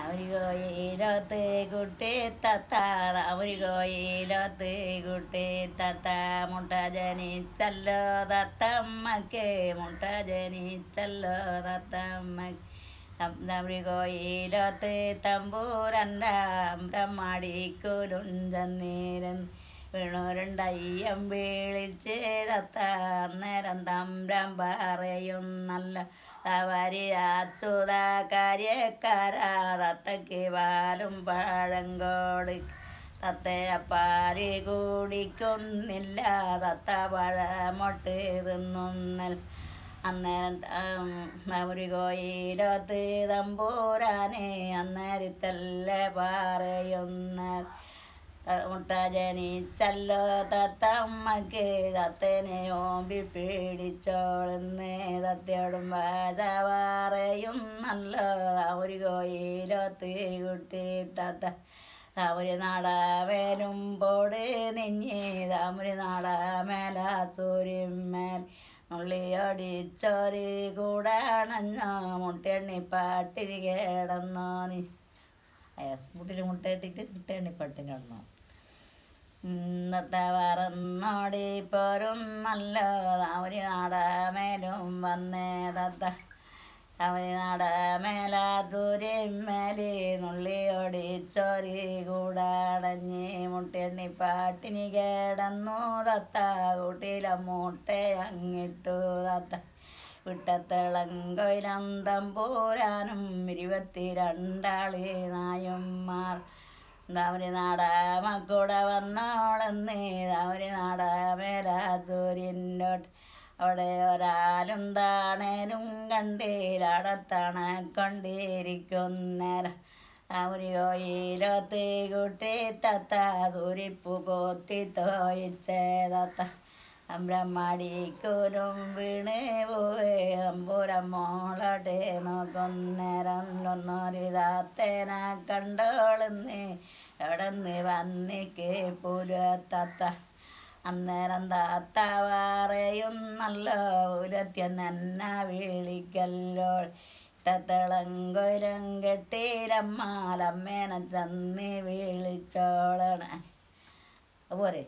അവരികോയിലോത്ത് കുട്ടി തത്ത അവരികോയിലോത്ത് കുട്ടി തത്ത മുട്ട ജനിച്ചല്ലോ തത്തമ്മക്ക് മുട്ട ജനിച്ചല്ലോ തത്തമ്മക്ക് തമ്മികോയിലോത്ത് തമ്പൂരണ്ടാം ബ്രഹ്മാടിക്കൂലുഞ്ചന്നീരൻ വീണൂരുണ്ടയ്യം വീളിച്ചേതത്ത അന്നേരം തമ്പ്രം പറയും നല്ല തവരിയാത്സുത കാര്യക്കാരാതത്തക്ക് പാലും പഴങ്കോട് തത്തയപ്പാരി കൂടിക്കൊന്നില്ല തത്ത പഴമൊട്ട് തിന്നുന്നൽ അന്നേരം ഒരു കോയിലോത്ത് തമ്പൂരാനെ അന്നേരത്തല്ലേ പറയുന്നു മുട്ടജനിച്ചല്ലോ തത്തമ്മക്ക് തത്തനെ ഓമ്പി പേടിച്ചോളുന്നേ തത്തയോടും വാജവാറയും നല്ല ഒരു കോയിലൊത്ത് കുട്ടി തത്ത താമര നാടാമേലുമ്പോട് നെഞ്ഞ് താമര നാടാമേലാത്തൂരിമേൽ നുള്ളിയോടിച്ചോരി കൂടാണഞ്ഞോ മുട്ടെണ്ണി പാട്ടിൽ കേടന്നോ നീ കൂട്ടിൽ മുട്ട ഇട്ടിട്ട് കിട്ടണിപ്പട്ടിനിടണം ഇന്നത്തെ വറന്നോടി പോരും നല്ല അവര് നാടമേലും വന്നേ തത്ത അവര് ദൂരം മേലെ നുള്ളിയോടി ചോരി കൂടാടഞ്ഞി മുട്ടെണ്ണി പാട്ടിനി കേടന്നു തത്ത കൂട്ടിയിലെ മുട്ടയങ്ങിട്ടു തത്ത വിട്ടത്തിളങ്കൊയിലന്തം പോരാനും ഇരുപത്തിരണ്ടാളെ നായന്മാർ തവരി നാടാമക്കൂടെ വന്നോളെന്നേ തവരി നാടാമേലാത്തൂരിൻ്റോട്ട് അവിടെ ഒരാലും താണേലും കണ്ടീലടത്താണ് കൊണ്ടിരിക്കുന്നേര അവരിയോയിലൊത്തി കുട്ടി കൂട്ടി തുരിപ്പു കോത്തി തോയിച്ചേ തത്ത അമ്പ്രമാടി കോരം വീണേ പോയേ അമ്പൂരമ്മോളട്ടെ നോക്കുന്നേരം തൊന്നൊരിതാത്തേന കണ്ടോളുന്നേ എവിടെന്ന് വന്നിക്കേ പുരത്ത അന്നേരം താത്തവാറയും നല്ല പുരത്യ നന്ന വിളിക്കല്ലോ ഇട്ടത്തിളങ്കുരം കെട്ടീരമ്മാലമ്മേനെ ചെന്ന് വിളിച്ചോളണ പോരെ